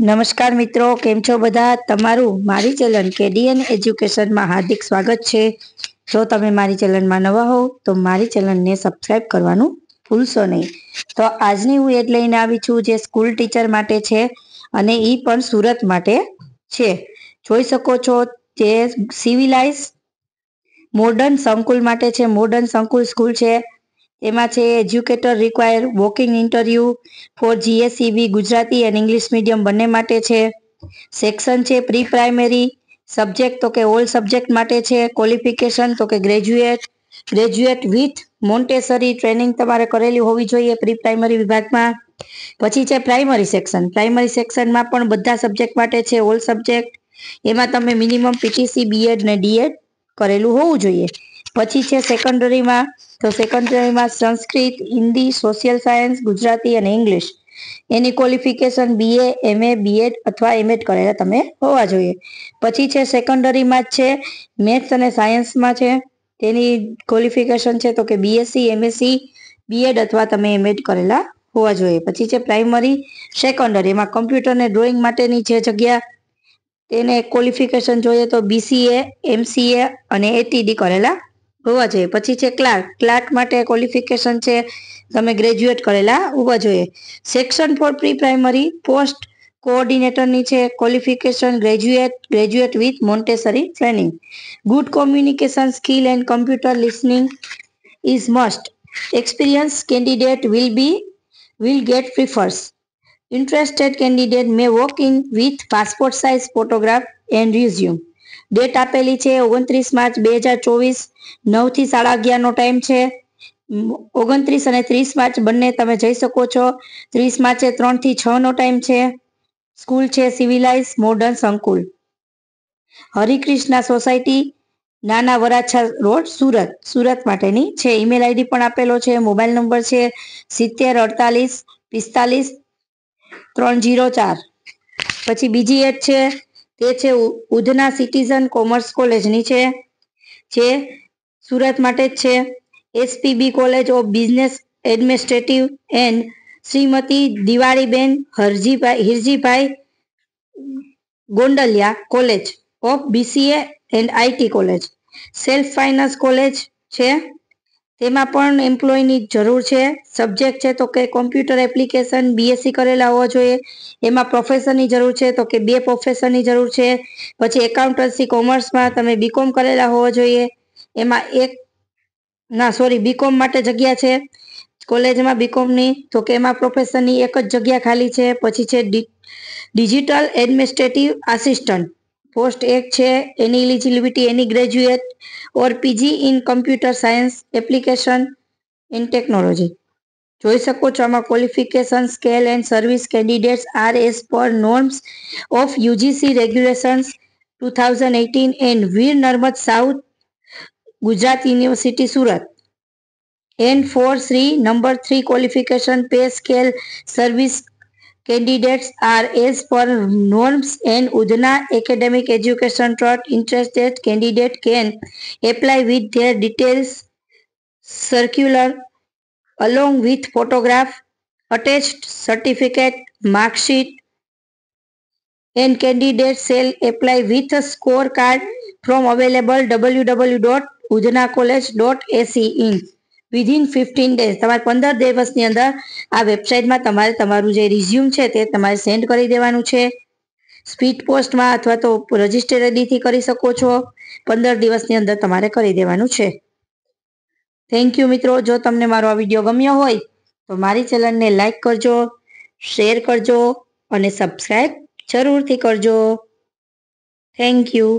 નમસ્કાર મિત્રો કેમ છો બધા તમારું મારી ચલન કેડીએન એજ્યુકેશનમાં હાર્દિક સ્વાગત છે જો તમે મારી ચલનમાં નવા હોવ તો મારી ચલનને સબસ્ક્રાઈબ કરવાનું ભૂલશો નહીં તો આજની હું એટલે લઈને આવી છું જે સ્કૂલ ટીચર માટે છે અને એ પણ સુરત માટે છે જોઈ શકો છો જે સિવિલાઇઝ મોર્ડન સંકુલ માટે છે મોડર્ન સંકુલ સ્કૂલ છે એમાં છે educator require walking interview for GSCB Gujarati and English medium બંને માટે છે સેક્શન છે પ્રી પ્રાઇમરી સબ્જેક્ટ તો કે ઓલ સબ્જેક્ટ માટે છે ક્વોલિફિકેશન તો કે graduate graduate with Montessori training તમારે કરેલી હોવી જોઈએ પ્રી પ્રાઇમરી વિભાગમાં પછી છે પ્રાઇમરી સેક્શન પ્રાઇમરી સેક્શનમાં પણ બધા સબ્જેક્ટ માટે છે ઓલ સબ્જેક્ટ એમાં તમે મિનિમમ પીટીસી બીએડ ને ડીએડ કરેલું હોવું જોઈએ પછી છે સેકન્ડરીમાં તો સેકન્ડરીમાં સંસ્કૃત હિન્દી સોશિયલ સાયન્સ ગુજરાતી અને ઇંગ્લિશ એની ક્વોલિફિકેશન બીએ એમએ બીએડ અથવા એમએડ કરેલા તમે હોવા જોઈએ પછી છે સેકન્ડરીમાં જ છે મેથ્સ અને સાયન્સમાં છે તેની ક્વોલિફિકેશન છે તો કે બીએસસી એમએસસી બીએડ અથવા તમે એમએડ કરેલા હોવા જોઈએ પછી છે પ્રાઇમરી સેકન્ડરી એમાં કમ્પ્યુટર ને ડ્રોઈંગ માટેની જે જગ્યા તેને ક્વોલિફિકેશન જોઈએ તો બીસીએ એમસીએ અને એટીડી કરેલા હોવા જોઈએ પછી છે ક્લાર્ક ક્લાર્ક માટે ક્વોલિફિકેશન છે તમે ગ્રેજ્યુએટ કરેલા હોવા જોઈએ section for pre primary post કોઓર્ડિનેટરની છે qualification graduate graduate with Montessori training good communication skill and computer listening is must experience candidate will be will get prefers interested candidate may walk in with passport size photograph and resume date આપેલી છે ઓગણત્રીસ March બે હજાર ચોવીસ નવથી સાડા અગિયારનો time છે ઓગણત્રીસ અને ત્રીસ માર્ચ બંને તમે જઈ શકો છો ત્રીસ માર્ચે ત્રણથી છનો ટાઈમ છે સ્કૂલ છે સિવિલાઇઝ મોડર્ન સંકુલ હરિકૃષ્ણા સોસાયટી નાના વરાછા રોડ સુરત સુરત માટેની છે ઈમેલ આઈડી પણ આપેલો છે મોબાઈલ નંબર છે સિત્તેર અડતાલીસ પિસ્તાલીસ ત્રણ જીરો ચાર પછી બીજી એડ છે તે છે ઉધના સિટીઝન કોમર્સ કોલેજની છે જે સુરત માટે જ છે SPB college of business administrative and Shrimati Diwaliben Harjibhai Hirjibhai Gondaliya college of BCA and IT college self finance college છે તેમાં પણ એમ્પ્લોયની જરૂર છે સબ્જેક્ટ છે તો કે કોમ્પ્યુટર એપ્લિકેશન બીએસસી કરેલા હોવા જોઈએ એમાં પ્રોફેસરની જરૂર છે તો કે બે પ્રોફેસરની જરૂર છે પછી એકાઉન્ટન્સી કોમર્સમાં તમે બીકોમ કરેલા હોવા જોઈએ એમાં એક ના સોરી બીકોમ માટે જગ્યા છે કોલેજમાં બીકોમની તો કે એમાં પ્રોફેસરની એક જ જગ્યા ખાલી છે પછી છે ડિજિટલ એડમિનિસ્ટ્રેટિવ આસિસ્ટન્ટ પોસ્ટ એક છે એની એલિજિબિલિટી એની graduate or PG in computer science application in technology જોઈ શકો છો આમાં qualification scale and service candidates are as per norms of UGC regulations two thousand eighteen and Veer Narmad south Gujarat university Surat N four three number three qualification pay scale service Candidates are as per norms and Udhna Academic Education trot interested candidate can apply with their details circular along with photograph, attached certificate, mark sheet and candidate shall apply with a scorecard from available www.udhnacollege.ac in. Within fifteen days તમારે પંદર દિવસની અંદર આ વેબસાઇટમાં તમારે તમારું જે resume છે તે તમારે સેન્ડ કરી દેવાનું છે સ્પીડ પોસ્ટમાં અથવા તો રજિસ્ટરડીથી કરી શકો છો પંદર દિવસની અંદર તમારે કરી દેવાનું છે થેન્ક યુ મિત્રો જો તમને મારો આ વિડીયો ગમ્યો હોય તો મારી ચેનલને લાઇક કરજો શેર કરજો અને સબસ્ક્રાઈબ જરૂરથી કરજો થેન્ક યુ